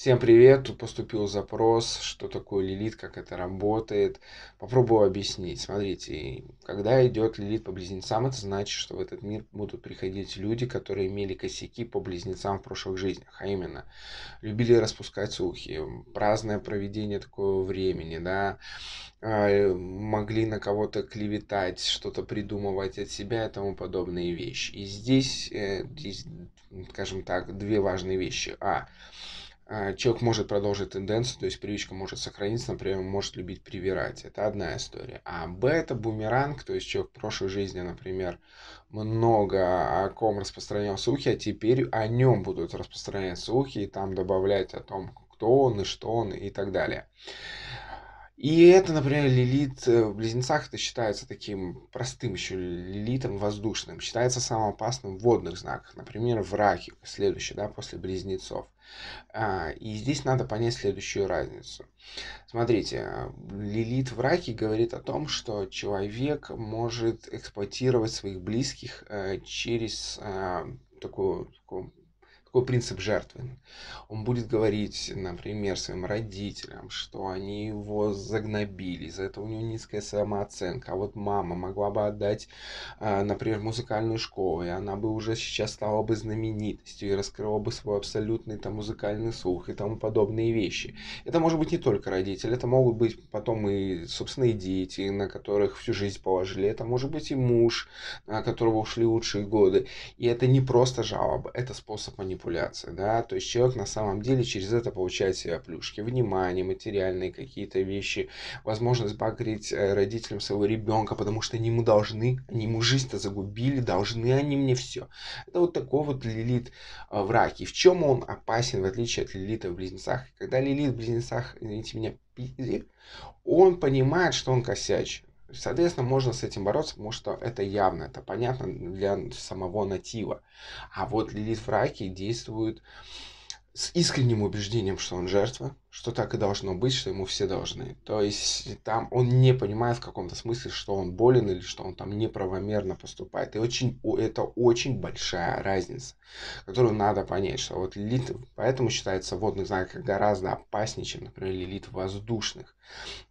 Всем привет, тут поступил запрос, что такое лилит, как это работает. Попробую объяснить. Смотрите, когда идет лилит по близнецам, это значит, что в этот мир будут приходить люди, которые имели косяки по близнецам в прошлых жизнях, а именно, любили распускать слухи, праздное проведение такого времени, да, а, могли на кого-то клеветать, что-то придумывать от себя и тому подобные вещи. И здесь, э, здесь скажем так, две важные вещи. А, а, человек может продолжить тенденцию, то есть привычка может сохраниться, например, он может любить привирать. Это одна история. А Б это бумеранг, то есть человек в прошлой жизни, например, много о ком распространял слухи, а теперь о нем будут распространять слухи и там добавлять о том, кто он и что он и так далее. И это, например, лилит э, в близнецах, это считается таким простым еще лилитом воздушным, считается самым опасным в водных знаках, например, в раке, следующий, да, после близнецов. А, и здесь надо понять следующую разницу. Смотрите, лилит в раке говорит о том, что человек может эксплуатировать своих близких э, через э, такую, такую такой принцип жертвы? Он будет говорить, например, своим родителям, что они его загнобили, из-за этого у него низкая самооценка. А вот мама могла бы отдать, а, например, музыкальную школу, и она бы уже сейчас стала бы знаменитостью и раскрыла бы свой абсолютный там музыкальный слух и тому подобные вещи. Это может быть не только родители, это могут быть потом и собственные дети, на которых всю жизнь положили, это может быть и муж, на которого ушли лучшие годы. И это не просто жалоба, это способ манипуляции манипуляция, да, то есть человек на самом деле через это получает себе плюшки, внимание, материальные какие-то вещи, возможность покрыть э, родителям своего ребенка, потому что они ему должны, они ему жизнь-то загубили, должны они мне все. Это вот такой вот Лилит э, в раке. В чем он опасен, в отличие от Лилита в близнецах? Когда Лилит в близнецах, извините меня, пиздит, он понимает, что он косячит Соответственно, можно с этим бороться, потому что это явно, это понятно для самого натива. А вот Лилит Фраки действует с искренним убеждением, что он жертва, что так и должно быть, что ему все должны. То есть там он не понимает в каком-то смысле, что он болен или что он там неправомерно поступает. И очень, это очень большая разница, которую надо понять, что вот лит, поэтому считается водных знаков гораздо опаснее, чем, например, лилит воздушных,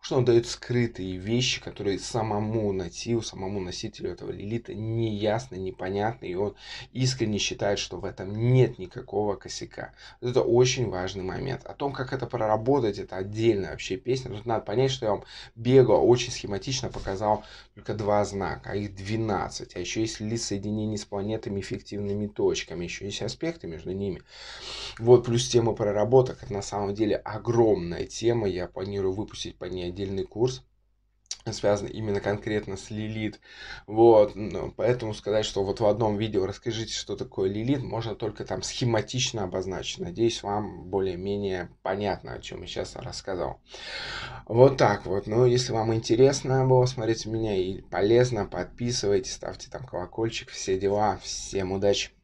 что он дает скрытые вещи, которые самому нативу, самому носителю этого лилита неясны, непонятны, и он искренне считает, что в этом нет никакого косяка. Это очень важный момент. О том, как это поражает работать, это отдельная вообще песня. Тут надо понять, что я вам бегал очень схематично показал только два знака, а их 12. А еще есть лист соединений с планетами, эффективными точками, еще есть аспекты между ними. Вот плюс тема проработок, это на самом деле огромная тема, я планирую выпустить по ней отдельный курс связан именно конкретно с Лилит. Вот, ну, поэтому сказать, что вот в одном видео расскажите, что такое Лилит, можно только там схематично обозначить. Надеюсь, вам более-менее понятно, о чем я сейчас рассказал. Вот так вот. Ну, если вам интересно было смотреть меня и полезно, подписывайтесь, ставьте там колокольчик, все дела. Всем удачи!